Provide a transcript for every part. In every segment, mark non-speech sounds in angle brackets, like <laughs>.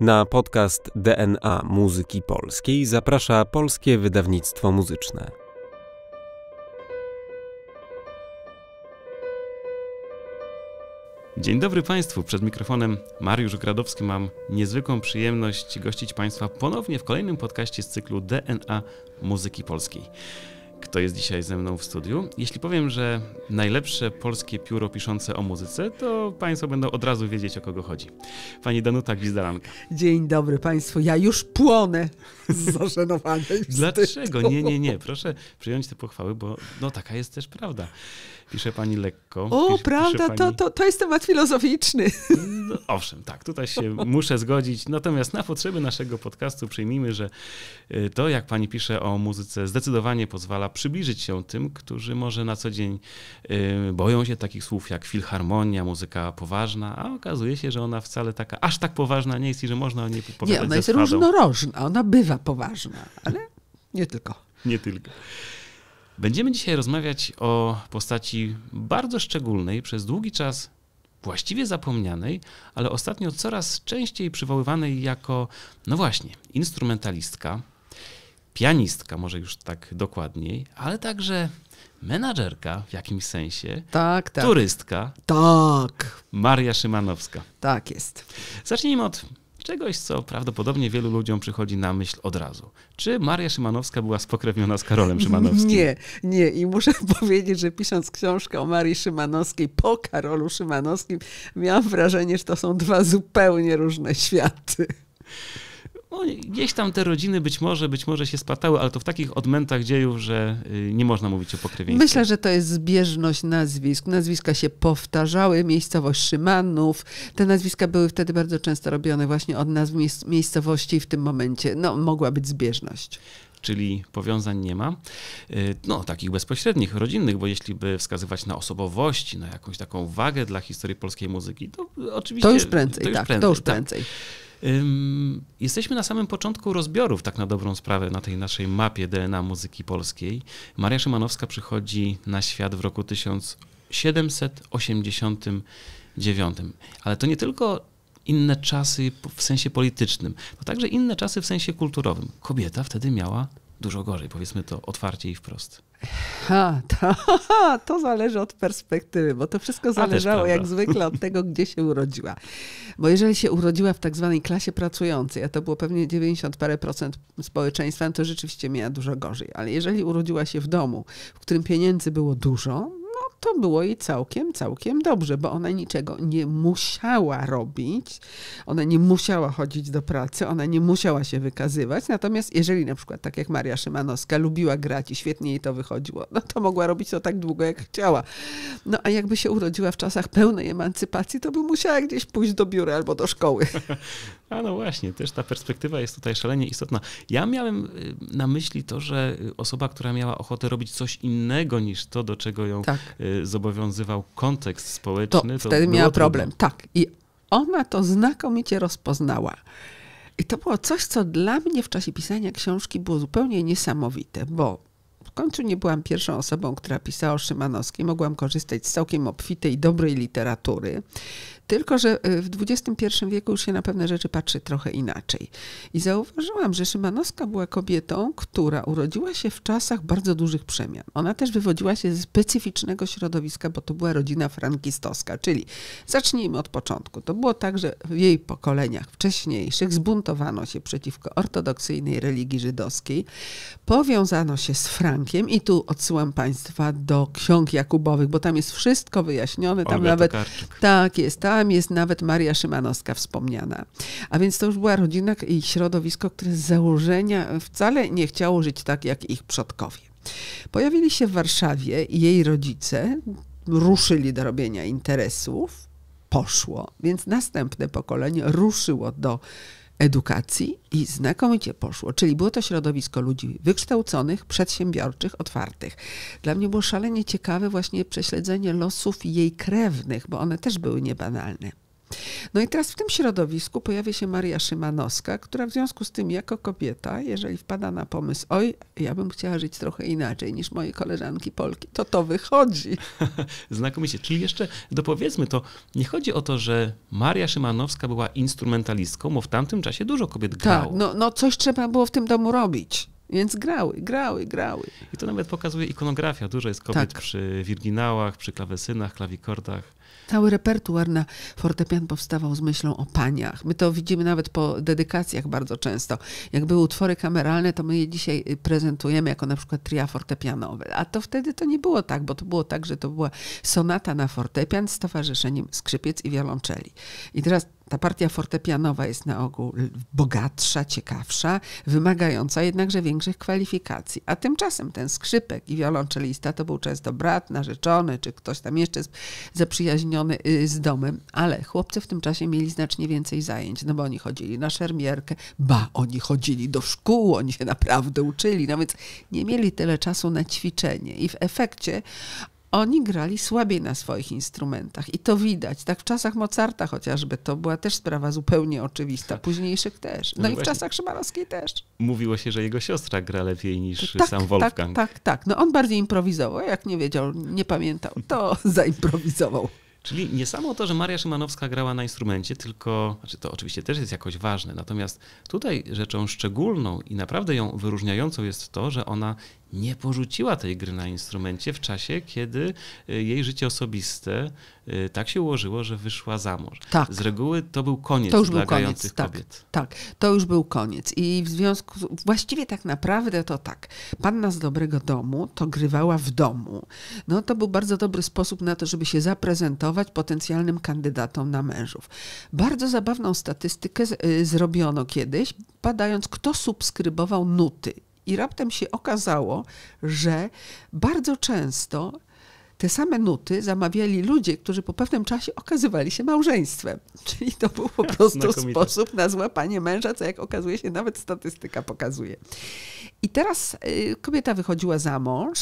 Na podcast DNA Muzyki Polskiej zaprasza Polskie Wydawnictwo Muzyczne. Dzień dobry Państwu, przed mikrofonem Mariusz Gradowski. Mam niezwykłą przyjemność gościć Państwa ponownie w kolejnym podcaście z cyklu DNA Muzyki Polskiej kto jest dzisiaj ze mną w studiu. Jeśli powiem, że najlepsze polskie pióro piszące o muzyce, to Państwo będą od razu wiedzieć, o kogo chodzi. Pani Danuta Gwizdalanka. Dzień dobry Państwu. Ja już płonę z <laughs> zażenowania. Dlaczego? Nie, nie, nie. Proszę przyjąć te pochwały, bo no taka jest też prawda. Pisze pani lekko. O, pisze, prawda, pisze pani... to, to, to jest temat filozoficzny. No, owszem, tak, tutaj się muszę zgodzić. Natomiast na potrzeby naszego podcastu przyjmijmy, że y, to, jak pani pisze o muzyce, zdecydowanie pozwala przybliżyć się tym, którzy może na co dzień y, boją się takich słów jak filharmonia, muzyka poważna, a okazuje się, że ona wcale taka, aż tak poważna nie jest i że można o niej powiedzieć. Nie, ona jest różnorodna, ona bywa poważna, ale nie tylko. Nie tylko. Będziemy dzisiaj rozmawiać o postaci bardzo szczególnej, przez długi czas właściwie zapomnianej, ale ostatnio coraz częściej przywoływanej jako, no właśnie, instrumentalistka, pianistka, może już tak dokładniej, ale także menadżerka w jakimś sensie. Tak, tak. Turystka. Tak. Maria Szymanowska. Tak jest. Zacznijmy od czegoś, co prawdopodobnie wielu ludziom przychodzi na myśl od razu. Czy Maria Szymanowska była spokrewniona z Karolem Szymanowskim? <laughs> Nie, nie. I muszę <laughs> powiedzieć, że pisząc książkę o Marii Szymanowskiej po Karolu Szymanowskim, miałam wrażenie, że to są dwa zupełnie różne <laughs> światy no, gdzieś tam te rodziny być może, być może się spatały, ale to w takich odmętach dziejów, że y, nie można mówić o pokrewieństwie. Myślę, że to jest zbieżność nazwisk. Nazwiska się powtarzały, miejscowość Szymanów. Te nazwiska były wtedy bardzo często robione właśnie od nazw miejscowości w tym momencie. No, mogła być zbieżność czyli powiązań nie ma. Y, no, takich bezpośrednich, rodzinnych, bo jeśli by wskazywać na osobowości, na jakąś taką wagę dla historii polskiej muzyki, to oczywiście. To już prędzej, to już tak, prędzej, to już tak. prędzej. Tak. Jesteśmy na samym początku rozbiorów, tak na dobrą sprawę, na tej naszej mapie DNA muzyki polskiej. Maria Szymanowska przychodzi na świat w roku 1789. Ale to nie tylko inne czasy w sensie politycznym, to także inne czasy w sensie kulturowym. Kobieta wtedy miała dużo gorzej? Powiedzmy to otwarcie i wprost. Ha, to, <laughs> to zależy od perspektywy, bo to wszystko zależało jak zwykle od tego, gdzie się urodziła. Bo jeżeli się urodziła w tak zwanej klasie pracującej, a to było pewnie 90 parę procent społeczeństwa, to rzeczywiście miała dużo gorzej. Ale jeżeli urodziła się w domu, w którym pieniędzy było dużo, to było jej całkiem, całkiem dobrze, bo ona niczego nie musiała robić, ona nie musiała chodzić do pracy, ona nie musiała się wykazywać. Natomiast jeżeli na przykład, tak jak Maria Szymanowska, lubiła grać i świetnie jej to wychodziło, no to mogła robić to tak długo, jak chciała. No a jakby się urodziła w czasach pełnej emancypacji, to by musiała gdzieś pójść do biura albo do szkoły. <laughs> A no właśnie, też ta perspektywa jest tutaj szalenie istotna. Ja miałem y, na myśli to, że y, osoba, która miała ochotę robić coś innego niż to, do czego ją tak. Y, zobowiązywał kontekst społeczny, to, to wtedy miała problem. Tak, i ona to znakomicie rozpoznała. I to było coś, co dla mnie w czasie pisania książki było zupełnie niesamowite, bo w końcu nie byłam pierwszą osobą, która pisała o Szymanowskiej. Mogłam korzystać z całkiem obfitej, dobrej literatury. Tylko, że y, w XXI wieku już się na pewne rzeczy patrzy trochę inaczej. I zauważyłam, że Szymanowska była kobietą, która urodziła się w czasach bardzo dużych przemian. Ona też wywodziła się ze specyficznego środowiska, bo to była rodzina frankistowska, czyli zacznijmy od początku. To było tak, że w jej pokoleniach wcześniejszych zbuntowano się przeciwko ortodoksyjnej religii żydowskiej, powiązano się z Frankiem i tu odsyłam Państwa do ksiąg Jakubowych, bo tam jest wszystko wyjaśnione, tam Olga nawet Tokarczyk. tak jest, tak tam jest nawet Maria Szymanowska wspomniana. A więc to już była rodzina i środowisko, które z założenia wcale nie chciało żyć tak jak ich przodkowie. Pojawili się w Warszawie i jej rodzice ruszyli do robienia interesów. Poszło, więc następne pokolenie ruszyło do edukacji i znakomicie poszło. Czyli było to środowisko ludzi wykształconych, przedsiębiorczych, otwartych. Dla mnie było szalenie ciekawe właśnie prześledzenie losów jej krewnych, bo one też były niebanalne. No i teraz w tym środowisku pojawia się Maria Szymanowska, która w związku z tym jako kobieta, jeżeli wpada na pomysł, oj, ja bym chciała żyć trochę inaczej niż moje koleżanki Polki, to to wychodzi. <laughs> Znakomicie. Czyli jeszcze dopowiedzmy to, nie chodzi o to, że Maria Szymanowska była instrumentalistką, bo w tamtym czasie dużo kobiet tak, grało. Tak, no, no coś trzeba było w tym domu robić. Więc grały, grały, grały. I to nawet pokazuje ikonografia. Dużo jest kobiet tak. przy wirginałach, przy klawesynach, klawikordach. Cały repertuar na fortepian powstawał z myślą o paniach. My to widzimy nawet po dedykacjach bardzo często. Jak były utwory kameralne, to my je dzisiaj y, prezentujemy jako na przykład tria fortepianowe. A to wtedy to nie było tak, bo to było tak, że to była sonata na fortepian z towarzyszeniem skrzypiec i wiolonczeli. I teraz ta partia fortepianowa jest na ogół bogatsza, ciekawsza, wymagająca jednakże większych kwalifikacji. A tymczasem ten skrzypek i wiolonczelista to był często brat, narzeczony, czy ktoś tam jeszcze zaprzyjaźniony y, z domem, ale chłopcy w tym czasie mieli znacznie więcej zajęć, no bo oni chodzili na szermierkę, ba, oni chodzili do szkół, oni się naprawdę uczyli, no więc nie mieli tyle czasu na ćwiczenie i w efekcie oni grali słabiej na swoich instrumentach i to widać. Tak w czasach Mozarta chociażby to była też sprawa zupełnie oczywista, późniejszych też. No, no i w czasach Szymanowskiej też. Mówiło się, że jego siostra gra lepiej niż tak, sam tak, Wolfgang. Tak, tak, tak. No on bardziej improwizował, jak nie wiedział, nie pamiętał, to <laughs> zaimprowizował. Czyli nie samo to, że Maria Szymanowska grała na instrumencie, tylko, znaczy to oczywiście też jest jakoś ważne, natomiast tutaj rzeczą szczególną i naprawdę ją wyróżniającą jest to, że ona nie porzuciła tej gry na instrumencie w czasie, kiedy y, jej życie osobiste y, tak się ułożyło, że wyszła za mąż. Tak. Z reguły to był koniec to już był koniec, tak, kobiet. Tak, to już był koniec. I w związku, z, właściwie tak naprawdę to tak. Panna z dobrego domu to grywała w domu. No to był bardzo dobry sposób na to, żeby się zaprezentować potencjalnym kandydatom na mężów. Bardzo zabawną statystykę z, y, zrobiono kiedyś, badając kto subskrybował nuty i raptem się okazało, że bardzo często te same nuty zamawiali ludzie, którzy po pewnym czasie okazywali się małżeństwem. <laughs> Czyli to był po prostu sposób na złapanie męża, co jak okazuje się nawet statystyka pokazuje. I teraz y, kobieta wychodziła za mąż,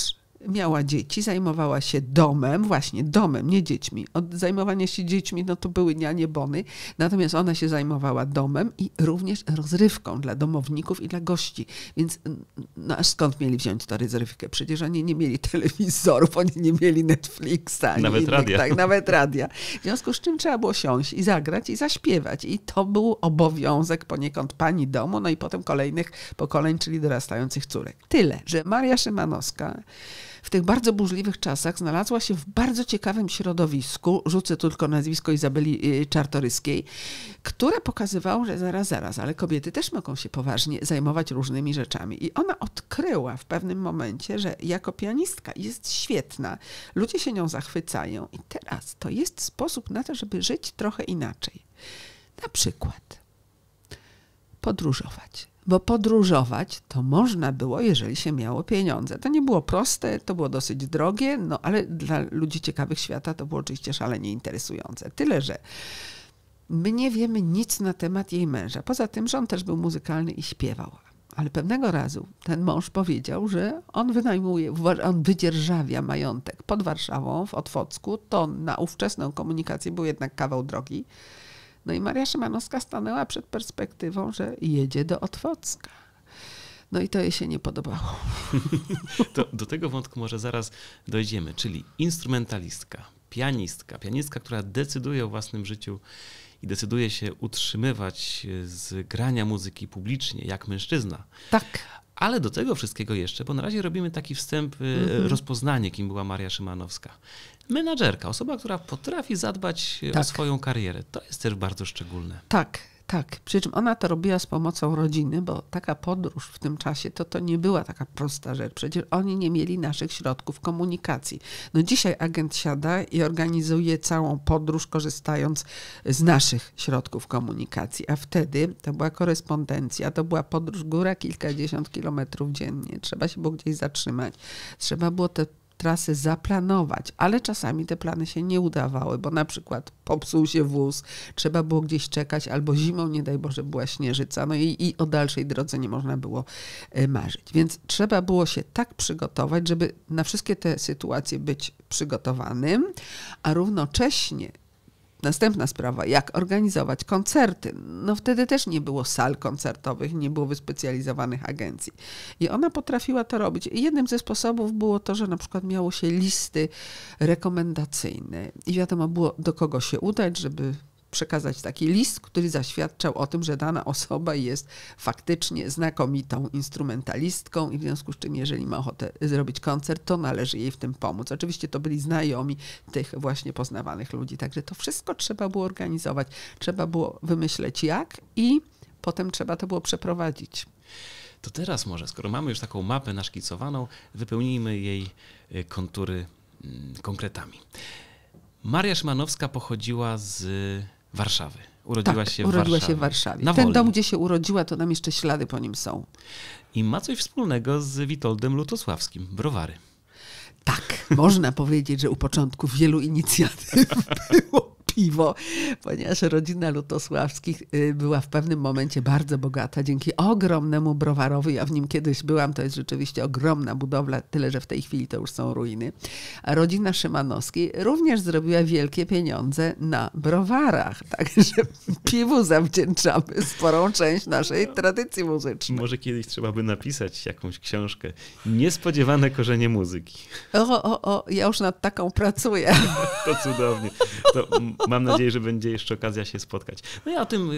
miała dzieci, zajmowała się domem, właśnie domem, nie dziećmi. Od zajmowania się dziećmi, no to były nianie bony, natomiast ona się zajmowała domem i również rozrywką dla domowników i dla gości. Więc no a skąd mieli wziąć tę rozrywkę? Przecież oni nie mieli telewizorów, oni nie mieli Netflixa. Nawet innych, radia. Tak, nawet radia. W związku z czym trzeba było siąść i zagrać i zaśpiewać. I to był obowiązek poniekąd pani domu, no i potem kolejnych pokoleń, czyli dorastających córek. Tyle, że Maria Szymanowska w tych bardzo burzliwych czasach znalazła się w bardzo ciekawym środowisku, rzucę tylko nazwisko Izabeli y, Czartoryskiej, które pokazywało, że zaraz, zaraz, ale kobiety też mogą się poważnie zajmować różnymi rzeczami. I ona odkryła w pewnym momencie, że jako pianistka jest świetna, ludzie się nią zachwycają i teraz to jest sposób na to, żeby żyć trochę inaczej. Na przykład podróżować bo podróżować to można było, jeżeli się miało pieniądze. To nie było proste, to było dosyć drogie, no ale dla ludzi ciekawych świata to było oczywiście szalenie interesujące. Tyle, że my nie wiemy nic na temat jej męża. Poza tym, że on też był muzykalny i śpiewał. Ale pewnego razu ten mąż powiedział, że on wynajmuje, on wydzierżawia majątek pod Warszawą, w Otwocku. To na ówczesną komunikację był jednak kawał drogi no i Maria Szymanowska stanęła przed perspektywą, że jedzie do Otwocka. No i to jej się nie podobało. <laughs> To, do tego wątku może zaraz dojdziemy, czyli instrumentalistka, pianistka, pianistka, która decyduje o własnym życiu i decyduje się utrzymywać z grania muzyki publicznie, jak mężczyzna. Tak. Ale do tego wszystkiego jeszcze, bo na razie robimy taki wstęp, y, mhm. rozpoznanie, kim była Maria Szymanowska. Menadżerka, osoba, która potrafi zadbać y, tak. o swoją karierę. To jest też bardzo szczególne. Tak, tak, przy czym ona to robiła z pomocą rodziny, bo taka podróż w tym czasie to, to nie była taka prosta rzecz. Przecież oni nie mieli naszych środków komunikacji. No dzisiaj agent siada i organizuje całą podróż, korzystając z naszych środków komunikacji. A wtedy to była korespondencja, to była podróż góra kilkadziesiąt kilometrów dziennie. Trzeba się było gdzieś zatrzymać. Trzeba było te trasy zaplanować, ale czasami te plany się nie udawały, bo na przykład popsuł się wóz, trzeba było gdzieś czekać, albo zimą, nie daj Boże, była śnieżyca, no i, i o dalszej drodze nie można było e, marzyć. Więc trzeba było się tak przygotować, żeby na wszystkie te sytuacje być przygotowanym, a równocześnie Następna sprawa, jak organizować koncerty. No wtedy też nie było sal koncertowych, nie było wyspecjalizowanych agencji. I ona potrafiła to robić. I jednym ze sposobów było to, że na przykład miało się listy rekomendacyjne i wiadomo było, do kogo się udać, żeby przekazać taki list, który zaświadczał o tym, że dana osoba jest faktycznie znakomitą instrumentalistką i w związku z czym, jeżeli ma ochotę zrobić koncert, to należy jej w tym pomóc. Oczywiście to byli znajomi tych właśnie poznawanych ludzi, także to wszystko trzeba było organizować, trzeba było wymyśleć jak i potem trzeba to było przeprowadzić. To teraz może, skoro mamy już taką mapę naszkicowaną, wypełnijmy jej y, kontury mm, konkretami. Maria Szymanowska pochodziła z Warszawy. Urodziła tak, się w urodziła Warszawie. się w Warszawie. Na Ten Woli. dom, gdzie się urodziła, to nam jeszcze ślady po nim są. I ma coś wspólnego z Witoldem Lutosławskim, browary. Tak, <laughs> można powiedzieć, że u początku wielu inicjatyw <laughs> było piwo, ponieważ rodzina Lutosławskich y, była w pewnym momencie bardzo bogata dzięki ogromnemu browarowi. Ja w nim kiedyś byłam, to jest rzeczywiście ogromna budowla, tyle że w tej chwili to już są ruiny. A rodzina Szymanowskiej również zrobiła wielkie pieniądze na browarach, <laughs> także piwu zawdzięczamy sporą część naszej tradycji muzycznej. Może kiedyś trzeba by napisać jakąś książkę. Niespodziewane korzenie muzyki. O, o, o, ja już nad taką pracuję. <laughs> To cudownie. To Mam nadzieję, że będzie jeszcze okazja się spotkać. No ja o tym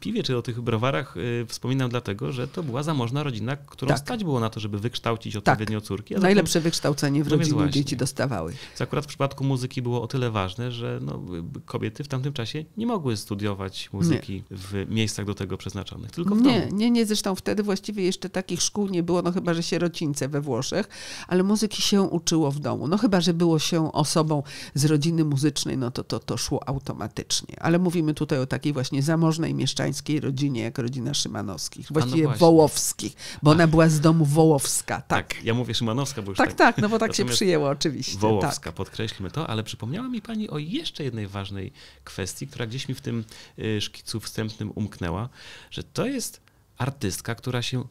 piwie czy o tych browarach y, wspominam dlatego, że to była zamożna rodzina, którą tak. stać było na to, żeby wykształcić odpowiednio tak. córki. Zatem... Najlepsze wykształcenie w no rodzinie dzieci dostawały. Co akurat w przypadku muzyki było o tyle ważne, że no, y, kobiety w tamtym czasie nie mogły studiować muzyki nie. w miejscach do tego przeznaczonych, tylko w nie, domu. Nie, nie, zresztą wtedy właściwie jeszcze takich szkół nie było, no chyba, że sierocińce we Włoszech, ale muzyki się uczyło w domu. No chyba, że było się osobą z rodziny muzycznej, no to to, to szło automatycznie. Ale mówimy tutaj o takiej właśnie zamożnej mieszczańskiej rodzinie, jak rodzina Szymanowskich, no właściwie no Wołowskich, bo ona była z domu Wołowska. Tak, tak ja mówię Szymanowska, bo już tak. Tak, tak, no bo tak się przyjęło oczywiście. Tak. Wołowska, tak. podkreślmy to, ale przypomniała mi pani o jeszcze jednej ważnej kwestii, która gdzieś mi w tym y, szkicu wstępnym umknęła, że to jest artystka, która się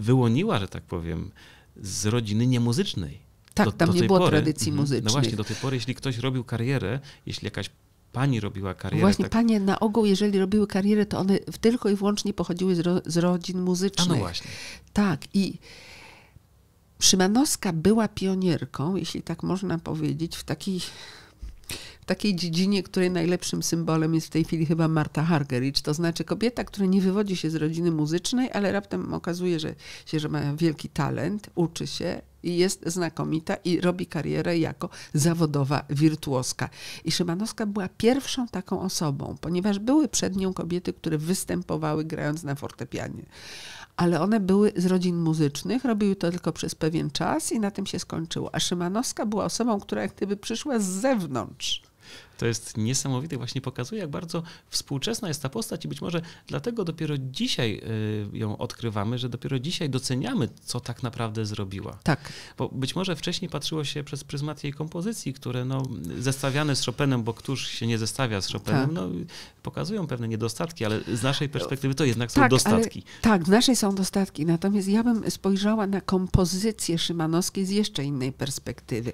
wyłoniła, że tak powiem, z rodziny niemuzycznej. Tak, do, tam do nie było pory. tradycji muzycznej. Mhm. No właśnie, do tej pory, jeśli ktoś robił karierę, jeśli jakaś pani robiła karierę. Właśnie tak... panie na ogół, jeżeli robiły karierę, to one tylko i wyłącznie pochodziły z, ro z rodzin muzycznych. A no właśnie. Tak i Szymanowska była pionierką, jeśli tak można powiedzieć, w takiej w takiej dziedzinie, której najlepszym symbolem jest w tej chwili chyba Marta Hargerich, to znaczy kobieta, która nie wywodzi się z rodziny muzycznej, ale raptem okazuje się, że ma wielki talent, uczy się, i jest znakomita i robi karierę jako zawodowa wirtuoska. I Szymanowska była pierwszą taką osobą, ponieważ były przed nią kobiety, które występowały grając na fortepianie. Ale one były z rodzin muzycznych, robiły to tylko przez pewien czas i na tym się skończyło. A Szymanowska była osobą, która jak gdyby przyszła z zewnątrz to jest niesamowite, właśnie pokazuje, jak bardzo współczesna jest ta postać i być może dlatego dopiero dzisiaj y, ją odkrywamy, że dopiero dzisiaj doceniamy, co tak naprawdę zrobiła. Tak. Bo być może wcześniej patrzyło się przez pryzmat jej kompozycji, które no, zestawiane z Chopinem, bo któż się nie zestawia z Chopinem, tak. no, pokazują pewne niedostatki, ale z naszej perspektywy to jednak są tak, dostatki. Ale, tak, z naszej są dostatki. Natomiast ja bym spojrzała na kompozycję Szymanowskiej z jeszcze innej perspektywy.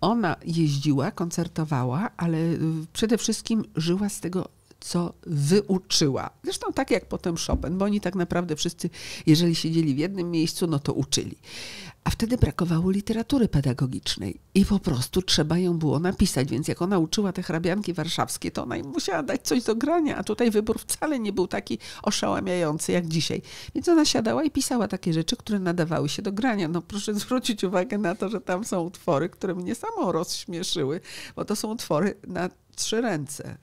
Ona jeździła, koncertowała, ale Y, przede wszystkim żyła z tego, co wyuczyła. Zresztą tak jak potem Chopin, bo oni tak naprawdę wszyscy, jeżeli siedzieli w jednym miejscu, no to uczyli. A wtedy brakowało literatury pedagogicznej i po prostu trzeba ją było napisać. Więc jak ona uczyła te hrabianki warszawskie, to ona im musiała dać coś do grania, a tutaj wybór wcale nie był taki oszałamiający jak dzisiaj. Więc ona siadała i pisała takie rzeczy, które nadawały się do grania. No proszę zwrócić uwagę na to, że tam są utwory, które mnie samo rozśmieszyły, bo to są utwory na trzy ręce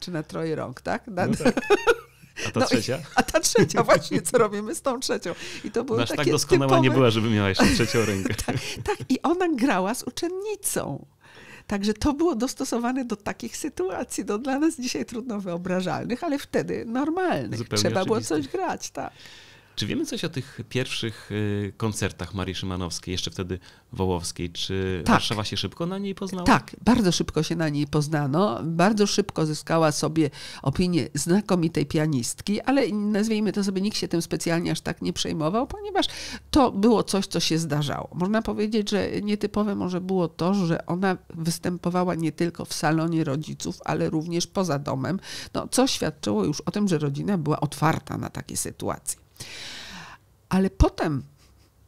czy na troje rąk, tak? Na... No tak. <laughs> A ta no trzecia? I, a ta trzecia, właśnie, co robimy z tą trzecią. I to było Aż tak doskonała typowe... nie była, żeby miała jeszcze trzecią rękę. <laughs> tak, tak, i ona grała z uczennicą. Także to było dostosowane do takich sytuacji, do dla nas dzisiaj trudno wyobrażalnych, ale wtedy normalnych. Zupełnie Trzeba było coś grać, tak. Czy wiemy coś o tych pierwszych y, koncertach Marii Szymanowskiej, jeszcze wtedy Wołowskiej? Czy tak. Warszawa się szybko na niej poznała? Tak, bardzo szybko się na niej poznano. Bardzo szybko zyskała sobie opinię znakomitej pianistki, ale nazwijmy to sobie, nikt się tym specjalnie aż tak nie przejmował, ponieważ to było coś, co się zdarzało. Można powiedzieć, że nietypowe może było to, że ona występowała nie tylko w salonie rodziców, ale również poza domem, no, co świadczyło już o tym, że rodzina była otwarta na takie sytuacje. Ale potem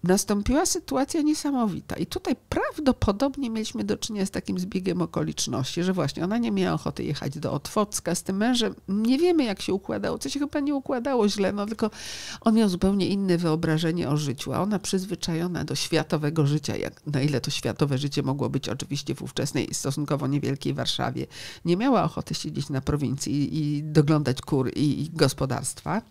nastąpiła sytuacja niesamowita. I tutaj prawdopodobnie mieliśmy do czynienia z takim zbiegiem okoliczności, że właśnie ona nie miała ochoty jechać do Otwocka z tym mężem. Nie wiemy, jak się układało. Co się chyba nie układało źle, no tylko on miał zupełnie inne wyobrażenie o życiu, a ona przyzwyczajona do światowego życia, jak, na ile to światowe życie mogło być oczywiście w ówczesnej stosunkowo niewielkiej Warszawie. Nie miała ochoty siedzieć na prowincji i, i doglądać kur i, i gospodarstwa.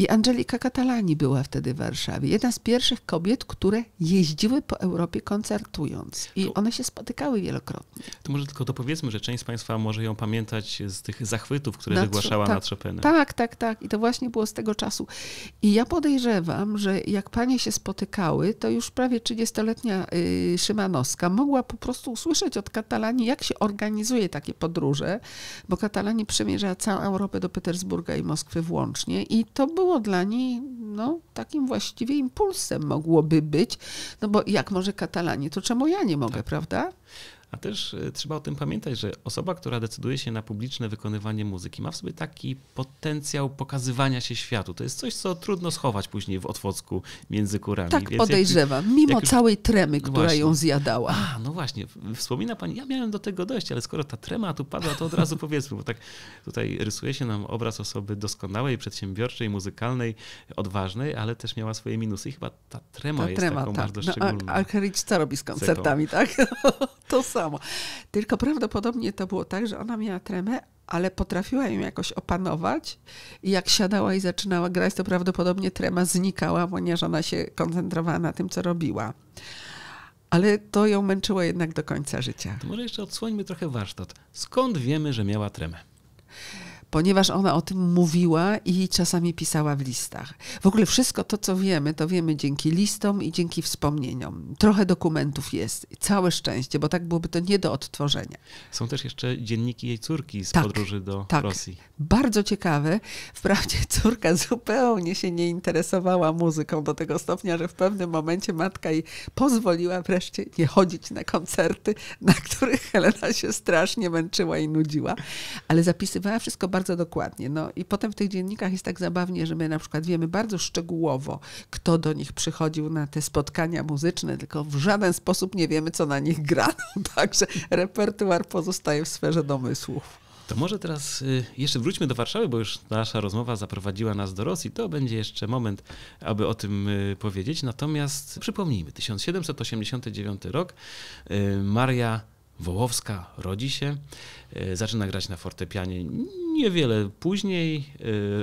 I Angelika Catalani była wtedy w Warszawie. Jedna z pierwszych kobiet, które jeździły po Europie koncertując. I to, one się spotykały wielokrotnie. To może tylko to powiedzmy, że część z Państwa może ją pamiętać z tych zachwytów, które wygłaszała na nad tak, tak, tak, tak. I to właśnie było z tego czasu. I ja podejrzewam, że jak panie się spotykały, to już prawie 30-letnia y, Szymanowska mogła po prostu usłyszeć od Katalanii, jak się organizuje takie podróże, bo Katalanii przemierza całą Europę do Petersburga i Moskwy włącznie. I to było było dla niej no, takim właściwie impulsem mogłoby być, no bo jak może Katalanie, to czemu ja nie mogę, tak. prawda? A też e, trzeba o tym pamiętać, że osoba, która decyduje się na publiczne wykonywanie muzyki, ma w sobie taki potencjał pokazywania się światu. To jest coś, co trudno schować później w otwocku między kurami. Tak Więc podejrzewam, jak, mimo jak już... całej tremy, no która właśnie. ją zjadała. A, no właśnie, wspomina pani, ja miałem do tego dojść, ale skoro ta trema tu padła, to od razu <laughs> powiedzmy, bo tak tutaj rysuje się nam obraz osoby doskonałej, przedsiębiorczej, muzykalnej, odważnej, ale też miała swoje minusy i chyba ta trema ta jest trema, taką tak. bardzo no, szczególną. a, a co robi z koncertami, cechą. tak? <laughs> No, to samo samo. Tylko prawdopodobnie to było tak, że ona miała tremę, ale potrafiła ją jakoś opanować i jak siadała i zaczynała grać, to prawdopodobnie trema znikała, ponieważ ona się koncentrowała na tym, co robiła. Ale to ją męczyło jednak do końca życia. To może jeszcze odsłońmy trochę warsztat. Skąd wiemy, że miała tremę? ponieważ ona o tym mówiła i czasami pisała w listach. W ogóle wszystko to, co wiemy, to wiemy dzięki listom i dzięki wspomnieniom. Trochę dokumentów jest, całe szczęście, bo tak byłoby to nie do odtworzenia. Są też jeszcze dzienniki jej córki z tak, podróży do tak. Rosji. Bardzo ciekawe. Wprawdzie córka zupełnie się nie interesowała muzyką do tego stopnia, że w pewnym momencie matka jej pozwoliła wreszcie nie chodzić na koncerty, na których Helena się strasznie męczyła i nudziła, ale zapisywała wszystko bardzo bardzo dokładnie. No i potem w tych dziennikach jest tak zabawnie, że my na przykład wiemy bardzo szczegółowo, kto do nich przychodził na te spotkania muzyczne, tylko w żaden sposób nie wiemy, co na nich gra, <laughs> no Także repertuar pozostaje w sferze domysłów. To może teraz y, jeszcze wróćmy do Warszawy, bo już nasza rozmowa zaprowadziła nas do Rosji. To będzie jeszcze moment, aby o tym y, powiedzieć. Natomiast przypomnijmy, 1789 rok, y, Maria Wołowska rodzi się, e, zaczyna grać na fortepianie niewiele później, e,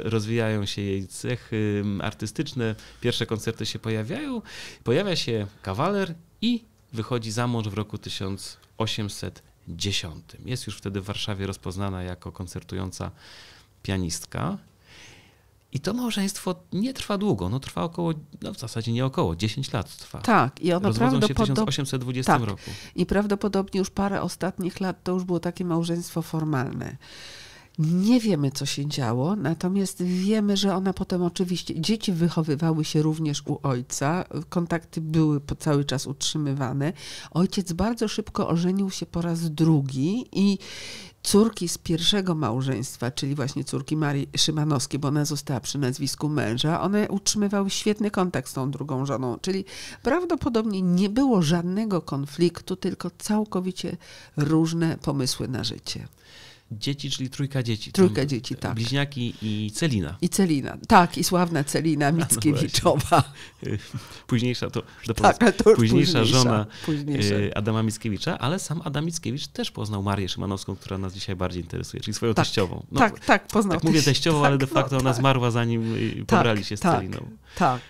rozwijają się jej cechy artystyczne, pierwsze koncerty się pojawiają, pojawia się kawaler i wychodzi za mąż w roku 1810. Jest już wtedy w Warszawie rozpoznana jako koncertująca pianistka i to małżeństwo nie trwa długo, no trwa około, no w zasadzie nie około, 10 lat trwa. Tak, i ono prawdopodobnie... w 1820 tak. roku. I prawdopodobnie już parę ostatnich lat to już było takie małżeństwo formalne. Nie wiemy, co się działo, natomiast wiemy, że ona potem oczywiście, dzieci wychowywały się również u ojca, kontakty były cały czas utrzymywane. Ojciec bardzo szybko ożenił się po raz drugi i córki z pierwszego małżeństwa, czyli właśnie córki Marii Szymanowskiej, bo ona została przy nazwisku męża, one utrzymywały świetny kontakt z tą drugą żoną, czyli prawdopodobnie nie było żadnego konfliktu, tylko całkowicie różne pomysły na życie dzieci, czyli trójka dzieci. Trójka Tam dzieci, tak. Bliźniaki i Celina. I Celina, tak, i sławna Celina <laughs> no Mickiewiczowa. No późniejsza to, do tak, to późniejsza, późniejsza żona e, późniejsza. Adama Mickiewicza, ale sam Adam Mickiewicz też poznał Marię Szymanowską, która nas dzisiaj bardziej interesuje, czyli swoją tak, teściową. No, tak, tak, poznał. Tak mówię teściową, tak, ale de no facto no, ona tak. zmarła zanim e, pobrali tak, się z tak, Celiną. Tak.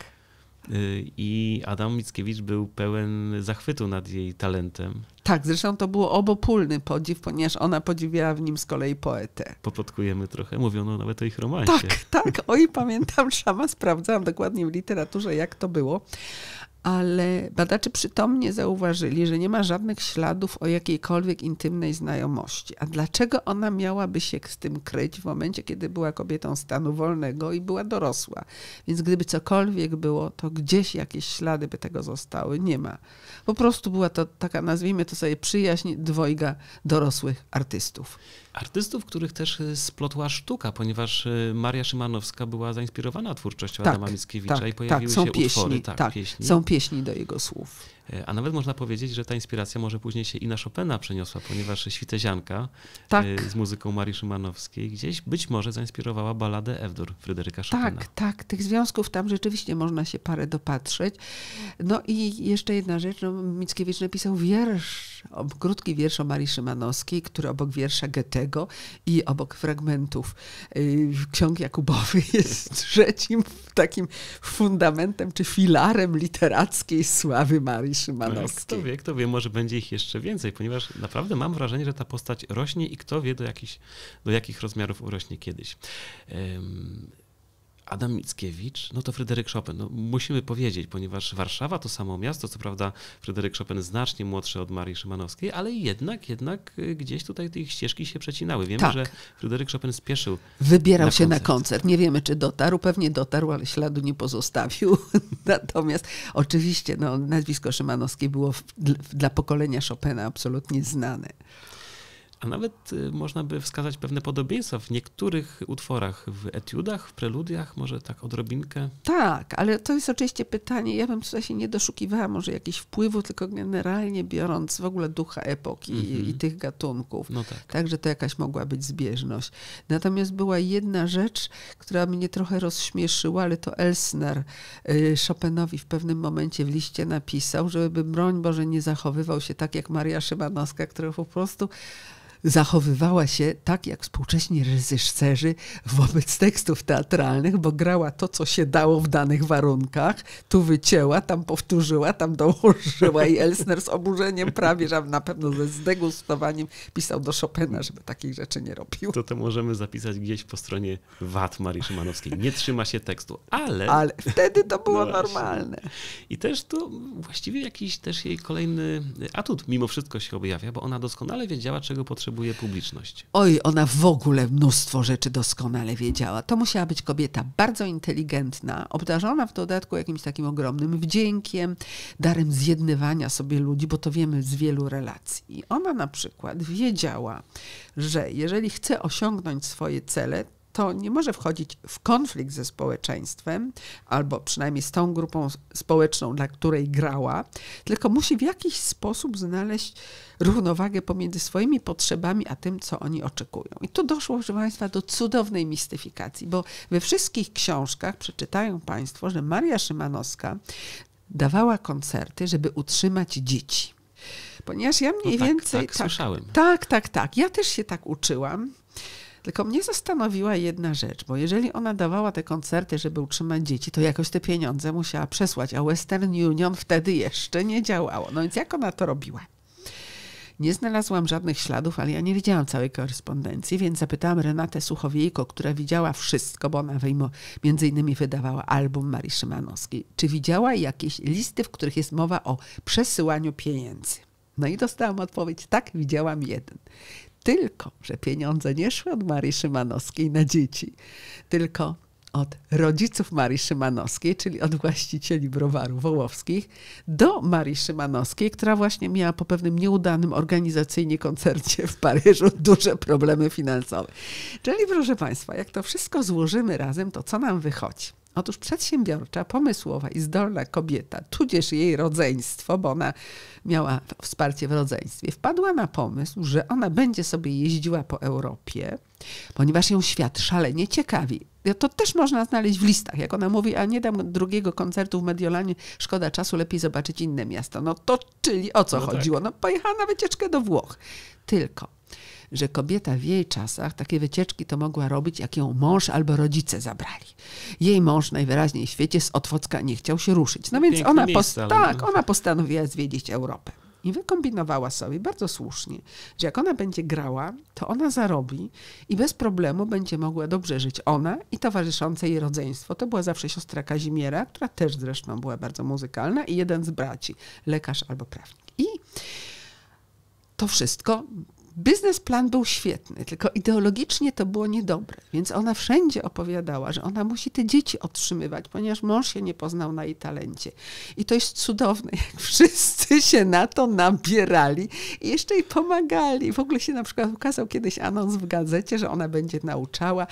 Y, i Adam Mickiewicz był pełen zachwytu nad jej talentem. Tak, zresztą to był obopólny podziw, ponieważ ona podziwiała w nim z kolei poetę. Popotkujemy trochę, mówiono nawet o ich romansie. Tak, tak. Oj, pamiętam, <laughs> sama sprawdzałam dokładnie w literaturze, jak to było ale badacze przytomnie zauważyli, że nie ma żadnych śladów o jakiejkolwiek intymnej znajomości. A dlaczego ona miałaby się z tym kryć w momencie, kiedy była kobietą stanu wolnego i była dorosła? Więc gdyby cokolwiek było, to gdzieś jakieś ślady by tego zostały. Nie ma. Po prostu była to taka, nazwijmy to sobie, przyjaźń dwojga dorosłych artystów artystów, których też y, splotła sztuka, ponieważ y, Maria Szymanowska była zainspirowana twórczością tak, Adama tak, Mickiewicza tak, i pojawiły tak, są się pieśni, utwory. Tak, tak, pieśni. Są pieśni do jego słów. E, a nawet można powiedzieć, że ta inspiracja może później się i na Chopina przeniosła, ponieważ Świtezianka tak. E, z muzyką Marii Szymanowskiej gdzieś być może zainspirowała baladę Ewdur Fryderyka Chopina. Tak, tak. Tych związków tam rzeczywiście można się parę dopatrzeć. No i jeszcze jedna rzecz. No, Mickiewicz napisał wiersz, krótki wiersz o Marii Szymanowskiej, który obok wiersza Goethego i obok fragmentów y, ksiąg Jakubowy <laughs> jest trzecim takim fundamentem czy filarem literackiej sławy Marii Szymanowski. kto wie, kto wie, może będzie ich jeszcze więcej, ponieważ naprawdę mam wrażenie, że ta postać rośnie i kto wie, do, jakich, do jakich rozmiarów urośnie kiedyś. Adam Mickiewicz, no to Fryderyk Chopin. No, musimy powiedzieć, ponieważ Warszawa to samo miasto, co prawda Fryderyk Chopin znacznie młodszy od Marii Szymanowskiej, ale jednak, jednak y, gdzieś tutaj te ich ścieżki się przecinały. Wiemy, tak. że Fryderyk Chopin spieszył. Wybierał na się koncert. na koncert. Nie wiemy, czy dotarł. Pewnie dotarł, ale śladu nie pozostawił. <laughs> Natomiast oczywiście no, nazwisko Szymanowskie było w, dla pokolenia Chopina absolutnie znane a nawet y, można by wskazać pewne podobieństwa w niektórych utworach, w etiudach, w preludiach, może tak odrobinkę. Tak, ale to jest oczywiście pytanie. Ja bym tutaj się nie doszukiwała może jakichś wpływów, tylko generalnie biorąc w ogóle ducha epoki mm -hmm. i, i, mhm. tych gatunków. No tak. Także to jakaś mogła być zbieżność. Natomiast była jedna rzecz, która mnie trochę rozśmieszyła, ale to Elsner y, Chopinowi w pewnym momencie w liście napisał, żeby broń Boże nie zachowywał się tak jak Maria Szymanowska, która po prostu zachowywała się tak jak współcześni reżyserzy wobec tekstów teatralnych, bo grała to, co się dało w danych warunkach. Tu wycięła, tam powtórzyła, tam dołożyła i Elsner z oburzeniem prawie, że na pewno ze zdegustowaniem pisał do Chopina, żeby takich rzeczy nie robił. To to możemy zapisać gdzieś po stronie wad Marii Szymanowskiej. Nie trzyma się tekstu, ale... Ale wtedy to było no normalne. I też to właściwie jakiś też jej kolejny atut mimo wszystko się objawia, bo ona doskonale wiedziała, czego potrzebuje potrzebuje publiczność. Oj, ona w ogóle mnóstwo rzeczy doskonale wiedziała. To musiała być kobieta bardzo inteligentna, obdarzona w dodatku jakimś takim ogromnym wdziękiem, darem zjednywania sobie ludzi, bo to wiemy z wielu relacji. ona na przykład wiedziała, że jeżeli chce osiągnąć swoje cele, to nie może wchodzić w konflikt ze społeczeństwem, albo przynajmniej z tą grupą społeczną, dla której grała, tylko musi w jakiś sposób znaleźć równowagę pomiędzy swoimi potrzebami, a tym, co oni oczekują. I tu doszło, proszę Państwa, do cudownej mistyfikacji, bo we wszystkich książkach przeczytają Państwo, że Maria Szymanowska dawała koncerty, żeby utrzymać dzieci. Ponieważ ja mniej no tak, więcej. Tak, tak, tak, tak, tak. Ja też się tak uczyłam. Tylko mnie zastanowiła jedna rzecz, bo jeżeli ona dawała te koncerty, żeby utrzymać dzieci, to jakoś te pieniądze musiała przesłać, a Western Union wtedy jeszcze nie działało. No więc jak ona to robiła? Nie znalazłam żadnych śladów, ale ja nie widziałam całej korespondencji, więc zapytałam Renatę Suchowiejko, która widziała wszystko, bo ona wyjmo, między innymi wydawała album Marii Szymanowskiej, czy widziała jakieś listy, w których jest mowa o przesyłaniu pieniędzy. No i dostałam odpowiedź, tak, widziałam jeden. Tylko, że pieniądze nie szły od Marii Szymanowskiej na dzieci, tylko od rodziców Marii Szymanowskiej, czyli od właścicieli browaru wołowskich, do Marii Szymanowskiej, która właśnie miała po pewnym nieudanym organizacyjnie koncercie w Paryżu duże problemy finansowe. Czyli proszę Państwa, jak to wszystko złożymy razem, to co nam wychodzi? Otóż przedsiębiorcza, pomysłowa i zdolna kobieta, tudzież jej rodzeństwo, bo ona miała wsparcie w rodzeństwie, wpadła na pomysł, że ona będzie sobie jeździła po Europie, ponieważ ją świat szalenie ciekawi. To też można znaleźć w listach. Jak ona mówi, a nie dam drugiego koncertu w Mediolanie, szkoda czasu, lepiej zobaczyć inne miasto. No to czyli o co no tak. chodziło? Tak. No pojechała na wycieczkę do Włoch. Tylko że kobieta w jej czasach takie wycieczki to mogła robić, jak ją mąż albo rodzice zabrali. Jej mąż najwyraźniej w świecie z Otwocka nie chciał się ruszyć. No więc ona, miejsce, no. tak, ona postanowiła zwiedzić Europę. I wykombinowała sobie bardzo słusznie, że jak ona będzie grała, to ona zarobi i bez problemu będzie mogła dobrze żyć ona i towarzyszące jej rodzeństwo. To była zawsze siostra Kazimiera, która też zresztą była bardzo muzykalna, i jeden z braci, lekarz albo prawnik. I to wszystko Biznesplan był świetny, tylko ideologicznie to było niedobre, więc ona wszędzie opowiadała, że ona musi te dzieci otrzymywać, ponieważ mąż się nie poznał na jej talencie. I to jest cudowne, <laughs> jak wszyscy się na to nabierali i jeszcze jej pomagali. W ogóle się na przykład ukazał kiedyś anons w gazecie, że ona będzie nauczała.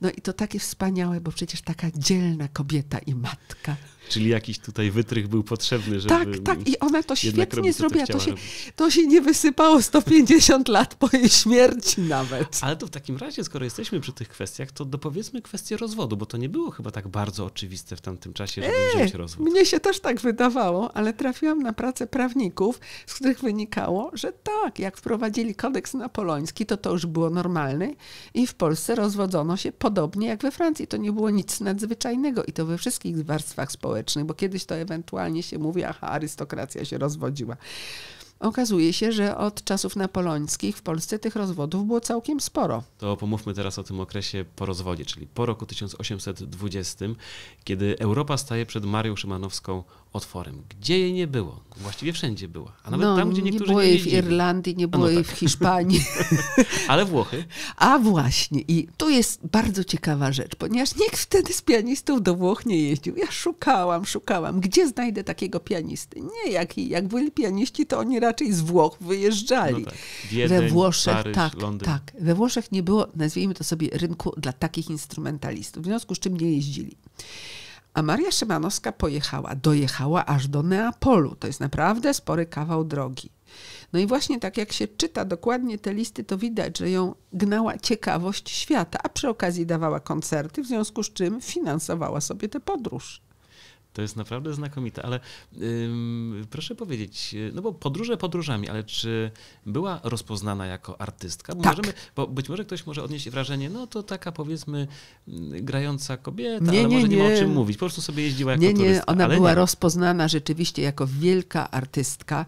No i to takie wspaniałe, bo przecież taka dzielna kobieta i matka. Czyli jakiś tutaj wytrych był potrzebny, żeby... Tak, tak i ona to świetnie zrobiła. To, się, to się nie wysypało 150 lat po jej śmierci nawet. Ale to w takim razie, skoro jesteśmy przy tych kwestiach, to dopowiedzmy kwestię rozwodu, bo to nie było chyba tak bardzo oczywiste w tamtym czasie, żeby e, wziąć rozwód. Mnie się też tak wydawało, ale trafiłam na pracę prawników, z których wynikało, że tak, jak wprowadzili kodeks napoleoński, to to już było normalne i w Polsce rozwodzono się podobnie jak we Francji. To nie było nic nadzwyczajnego i to we wszystkich warstwach społecznych społecznych, bo kiedyś to ewentualnie się mówi, aha, arystokracja się rozwodziła. Okazuje się, że od czasów napoleońskich w Polsce tych rozwodów było całkiem sporo. To pomówmy teraz o tym okresie po rozwodzie, czyli po roku 1820, kiedy Europa staje przed Marią Szymanowską otworem. Gdzie jej nie było? No właściwie wszędzie była. A nawet no, tam, gdzie niektórzy nie było jej w Irlandii, nie no było no, jej tak. w Hiszpanii. <laughs> Ale Włochy. A właśnie. I tu jest bardzo ciekawa rzecz, ponieważ nikt wtedy z pianistów do Włoch nie jeździł. Ja szukałam, szukałam. Gdzie znajdę takiego pianisty? Nie, jak, jak byli pianiści, to oni raczej z Włoch wyjeżdżali. No tak. Wiedeń, we Włoszech, Paryż, tak, Londyn. tak. We Włoszech nie było, nazwijmy to sobie, rynku dla takich instrumentalistów, w związku z czym nie jeździli. A Maria Szymanowska pojechała, dojechała aż do Neapolu. To jest naprawdę spory kawał drogi. No i właśnie tak jak się czyta dokładnie te listy, to widać, że ją gnała ciekawość świata, a przy okazji dawała koncerty, w związku z czym finansowała sobie tę podróż. To jest naprawdę znakomite, ale proszę powiedzieć, no bo podróże podróżami, ale czy była rozpoznana jako artystka? Bo, tak. możemy, bo być może ktoś może odnieść wrażenie, no to taka powiedzmy grająca kobieta, nie, ale nie, może nie, nie, ma o czym mówić, po prostu sobie jeździła jako nie, turystka. Nie, ona była nie. rozpoznana rzeczywiście jako wielka artystka.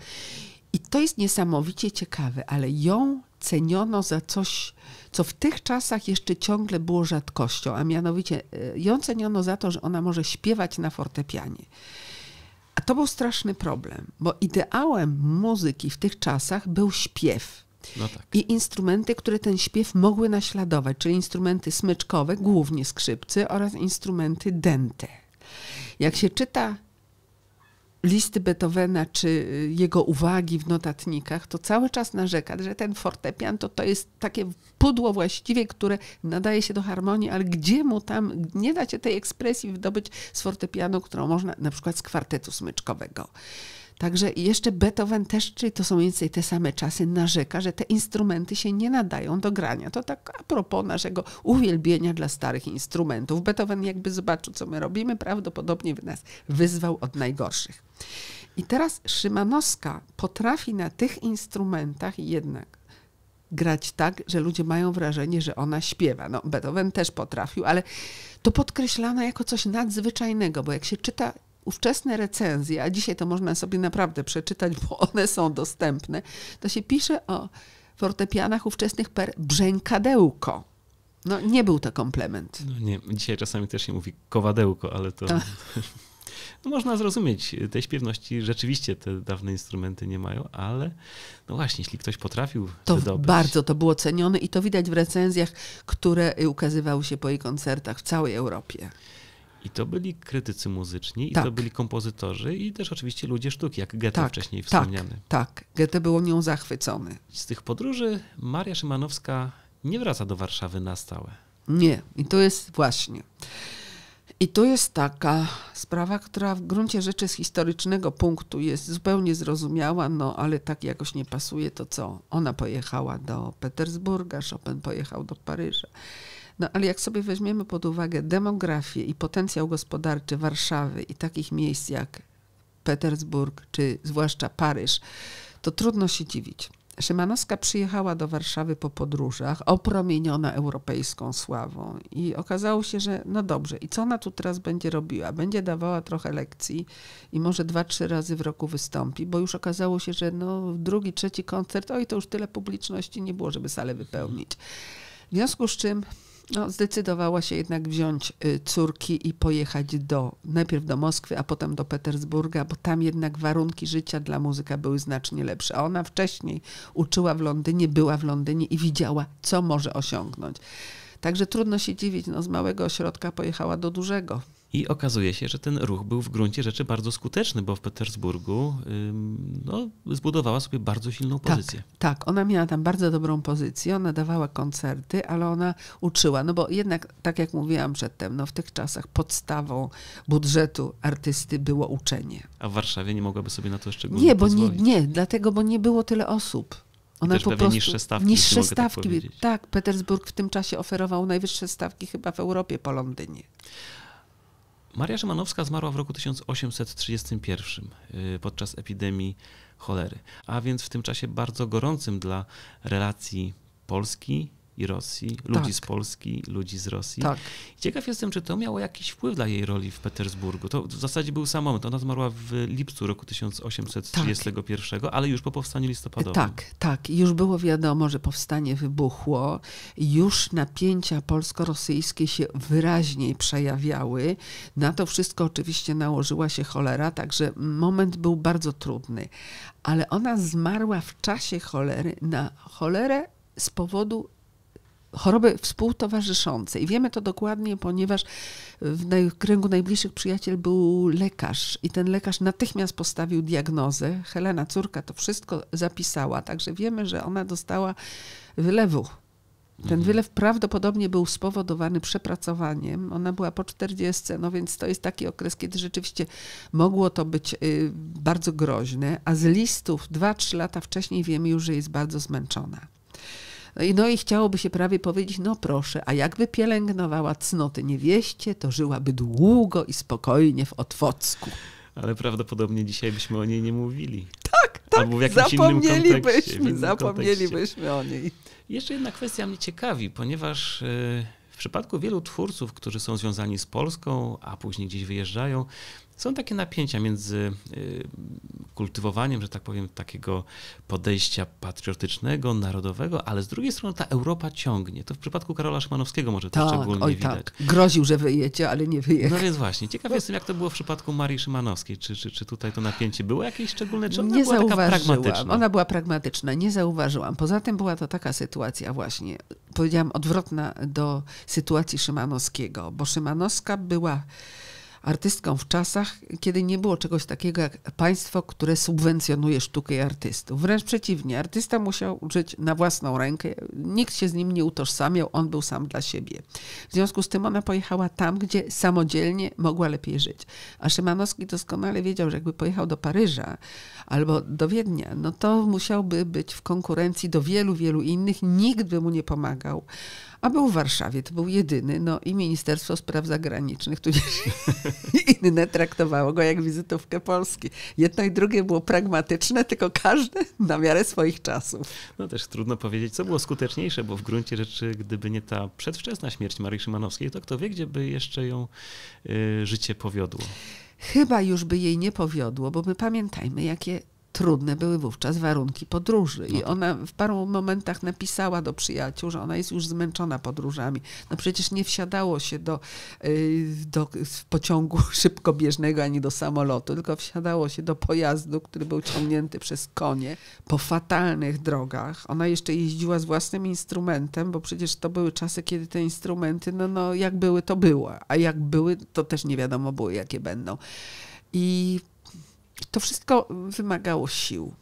I to jest niesamowicie ciekawe, ale ją ceniono za coś, co w tych czasach jeszcze ciągle było rzadkością, a mianowicie e, ją ceniono za to, że ona może śpiewać na fortepianie. A to był straszny problem, bo ideałem muzyki w tych czasach był śpiew. No tak. I instrumenty, które ten śpiew mogły naśladować, czyli instrumenty smyczkowe, głównie skrzypce oraz instrumenty dente. Jak się czyta listy Beethovena czy y, jego uwagi w notatnikach, to cały czas narzeka, że ten fortepian to, to jest takie pudło właściwie, które nadaje się do harmonii, ale gdzie mu tam, nie da się tej ekspresji wydobyć z fortepianu, którą można na przykład z kwartetu smyczkowego. Także jeszcze Beethoven też, czyli to są mniej więcej te same czasy, narzeka, że te instrumenty się nie nadają do grania. To tak a propos naszego uwielbienia dla starych instrumentów. Beethoven jakby zobaczył, co my robimy, prawdopodobnie by nas wyzwał od najgorszych. I teraz Szymanowska potrafi na tych instrumentach jednak grać tak, że ludzie mają wrażenie, że ona śpiewa. No, Beethoven też potrafił, ale to podkreślana jako coś nadzwyczajnego, bo jak się czyta ówczesne recenzje, a dzisiaj to można sobie naprawdę przeczytać, bo <laughs> one są dostępne, to się pisze o fortepianach ówczesnych per brzękadełko. No nie był to komplement. No nie, dzisiaj czasami też się mówi kowadełko, ale to... <laughs> to można zrozumieć. Tej śpiewności rzeczywiście te dawne instrumenty nie mają, ale no właśnie, jeśli ktoś potrafił to wydobyć... Bardzo to było cenione i to widać w recenzjach, które y, ukazywały się po jej koncertach w całej Europie. I to byli krytycy muzyczni, tak. i to tak. byli kompozytorzy, i też oczywiście ludzie sztuki, jak Goethe tak, wcześniej tak, wspomniany. Tak, tak, Goethe był nią zachwycony. Z tych podróży Maria Szymanowska nie wraca do Warszawy na stałe. Nie, i to jest właśnie. I to jest taka sprawa, która w gruncie rzeczy z historycznego punktu jest zupełnie zrozumiała, no ale tak jakoś nie pasuje to, co ona pojechała do Petersburga, Chopin pojechał do Paryża. No ale jak sobie weźmiemy pod uwagę demografię i potencjał gospodarczy Warszawy i takich miejsc jak Petersburg czy zwłaszcza Paryż, to trudno się dziwić. Szymanowska przyjechała do Warszawy po podróżach, opromieniona europejską sławą i okazało się, że no dobrze, i co ona tu teraz będzie robiła? Będzie dawała trochę lekcji i może dwa, trzy razy w roku wystąpi, bo już okazało się, że no drugi, trzeci koncert, oj to już tyle publiczności nie było, żeby salę wypełnić. W związku z czym no, zdecydowała się jednak wziąć y, córki i pojechać do, najpierw do Moskwy, a potem do Petersburga, bo tam jednak warunki życia dla muzyka były znacznie lepsze. A ona wcześniej uczyła w Londynie, była w Londynie i widziała, co może osiągnąć. Także trudno się dziwić, no, z małego ośrodka pojechała do dużego. I okazuje się, że ten ruch był w gruncie rzeczy bardzo skuteczny, bo w Petersburgu no, zbudowała sobie bardzo silną tak, pozycję. Tak, tak, ona miała tam bardzo dobrą pozycję, ona dawała koncerty, ale ona uczyła, no bo jednak, tak jak mówiłam przedtem, no, w tych czasach podstawą budżetu artysty było uczenie. A w Warszawie nie mogłaby sobie na to szczególnie nie, bo pozwolić. Nie, nie, dlatego, bo nie było tyle osób. Ona I też po prostu niższe stawki. Niższe tak stawki. Tak, tak, Petersburg w tym czasie oferował najwyższe stawki chyba w Europie po Londynie. Maria Szymanowska zmarła w roku 1831 y, podczas epidemii cholery, a więc w tym czasie bardzo gorącym dla relacji Polski i Rosji, ludzi tak. z Polski, ludzi z Rosji. Tak. Ciekaw jestem, czy to miało jakiś wpływ dla jej roli w Petersburgu. To w zasadzie był sam moment. Ona zmarła w lipcu roku 1831, tak. ale już po powstaniu listopadowym. Tak, tak. Już było wiadomo, że powstanie wybuchło. Już napięcia polsko-rosyjskie się wyraźniej przejawiały. Na to wszystko oczywiście nałożyła się cholera, także moment był bardzo trudny. Ale ona zmarła w czasie cholery na cholerę z powodu choroby współtowarzyszące. I wiemy to dokładnie, ponieważ w kręgu najbliższych przyjaciół był lekarz i ten lekarz natychmiast postawił diagnozę. Helena, córka, to wszystko zapisała, także wiemy, że ona dostała wylewu ten mhm. wylew prawdopodobnie był spowodowany przepracowaniem. Ona była po 40, no więc to jest taki okres, kiedy rzeczywiście mogło to być y, bardzo groźne, a z listów 2-3 lata wcześniej wiemy już, że jest bardzo zmęczona. No i, no i chciałoby się prawie powiedzieć, no proszę, a jakby pielęgnowała cnoty niewieście, to żyłaby długo i spokojnie w Otwocku. Ale prawdopodobnie dzisiaj byśmy o niej nie mówili. Tak, tak, Albo w jakimś zapomnielibyśmy, innym zapomnielibyśmy o niej. Jeszcze jedna kwestia mnie ciekawi, ponieważ e, w przypadku wielu twórców, którzy są związani z Polską, a później gdzieś wyjeżdżają, są takie napięcia między y, kultywowaniem, że tak powiem, takiego podejścia patriotycznego, narodowego, ale z drugiej strony ta Europa ciągnie. To w przypadku Karola Szymanowskiego może tak, to szczególnie oj, tak. widać. Tak. Groził, że wyjedzie, ale nie wyjechał. No więc właśnie. Ciekaw jestem, jak to było w przypadku Marii Szymanowskiej. Czy, czy, czy tutaj to napięcie było jakieś szczególne, czy ona nie była taka pragmatyczna? Ona była pragmatyczna, nie zauważyłam. Poza tym była to taka sytuacja właśnie, powiedziałam, odwrotna do sytuacji Szymanowskiego, bo Szymanowska była artystką w czasach, kiedy nie było czegoś takiego jak państwo, które subwencjonuje sztukę i artystów. Wręcz przeciwnie, artysta musiał żyć na własną rękę, nikt się z nim nie utożsamiał, on był sam dla siebie. W związku z tym ona pojechała tam, gdzie samodzielnie mogła lepiej żyć. A Szymanowski doskonale wiedział, że jakby pojechał do Paryża albo do Wiednia, no to musiałby być w konkurencji do wielu, wielu innych, nikt by mu nie pomagał a był w Warszawie, to był jedyny, no i Ministerstwo Spraw Zagranicznych, tudzież <laughs> inne traktowało go jak wizytówkę Polski. Jedno i drugie było pragmatyczne, tylko każdy na miarę swoich czasów. No też trudno powiedzieć, co było skuteczniejsze, bo w gruncie rzeczy, gdyby nie ta przedwczesna śmierć Marii Szymanowskiej, to kto wie, gdzie by jeszcze ją y, życie powiodło. Chyba już by jej nie powiodło, bo my pamiętajmy, jakie trudne były wówczas warunki podróży. I no tak. ona w paru momentach napisała do przyjaciół, że ona jest już zmęczona podróżami. No przecież nie wsiadało się do, y, do pociągu <laughs> szybkobieżnego ani do samolotu, tylko wsiadało się do pojazdu, który był ciągnięty przez konie po fatalnych drogach. Ona jeszcze jeździła z własnym instrumentem, bo przecież to były czasy, kiedy te instrumenty, no, no jak były, to było. A jak były, to też nie wiadomo było, jakie będą. I to wszystko wymagało sił.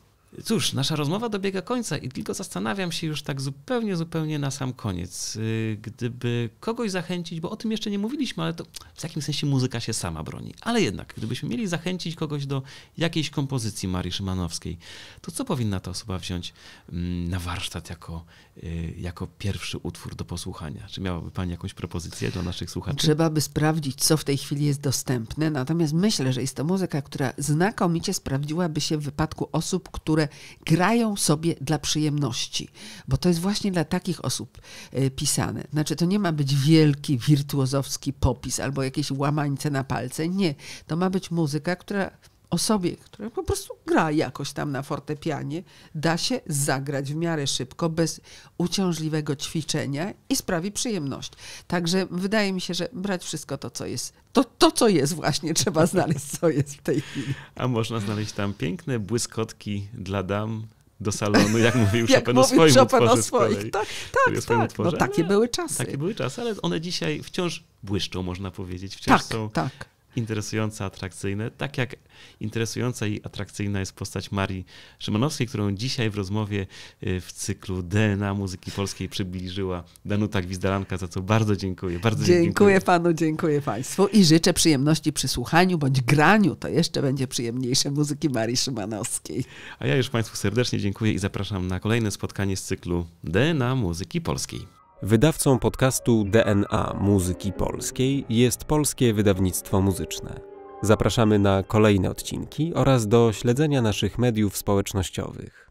Cóż, nasza rozmowa dobiega końca i tylko zastanawiam się już tak zupełnie, zupełnie na sam koniec. Y, gdyby kogoś zachęcić, bo o tym jeszcze nie mówiliśmy, ale to w jakimś sensie muzyka się sama broni. Ale jednak, gdybyśmy mieli zachęcić kogoś do jakiejś kompozycji Marii Szymanowskiej, to co powinna ta osoba wziąć mm, na warsztat jako Y, jako pierwszy utwór do posłuchania. Czy miałaby Pani jakąś propozycję dla naszych słuchaczy? Trzeba by sprawdzić, co w tej chwili jest dostępne. Natomiast myślę, że jest to muzyka, która znakomicie sprawdziłaby się w wypadku osób, które grają sobie dla przyjemności. Bo to jest właśnie dla takich osób y, pisane. Znaczy, to nie ma być wielki, wirtuozowski popis albo jakieś łamańce na palce. Nie. To ma być muzyka, która osobie, która po prostu gra jakoś tam na fortepianie, da się zagrać w miarę szybko, bez uciążliwego ćwiczenia i sprawi przyjemność. Także wydaje mi się, że brać wszystko to, co jest. To, to co jest właśnie, trzeba <laughs> znaleźć, co jest w tej chwili. A można znaleźć tam piękne błyskotki dla dam, do salonu, jak mówił <laughs> jak Chopin o swoim Chopin utworze o swoich. tak, tak, tak. No utworze. No, takie były czasy. Takie były czasy, ale one dzisiaj wciąż błyszczą, można powiedzieć. Wciąż tak, są tak interesujące, atrakcyjne, tak jak interesująca i atrakcyjna jest postać Marii Szymanowskiej, którą dzisiaj w rozmowie y, w cyklu DNA muzyki polskiej przybliżyła Danuta Gwizdaranka, za co bardzo dziękuję. Bardzo dziękuję, dziękuję panu, dziękuję państwu i życzę przyjemności przy słuchaniu bądź graniu, to jeszcze będzie przyjemniejsze muzyki Marii Szymanowskiej. A ja już państwu serdecznie dziękuję i zapraszam na kolejne spotkanie z cyklu DNA muzyki polskiej. Wydawcą podcastu DNA Muzyki Polskiej jest Polskie Wydawnictwo Muzyczne. Zapraszamy na kolejne odcinki oraz do śledzenia naszych mediów społecznościowych.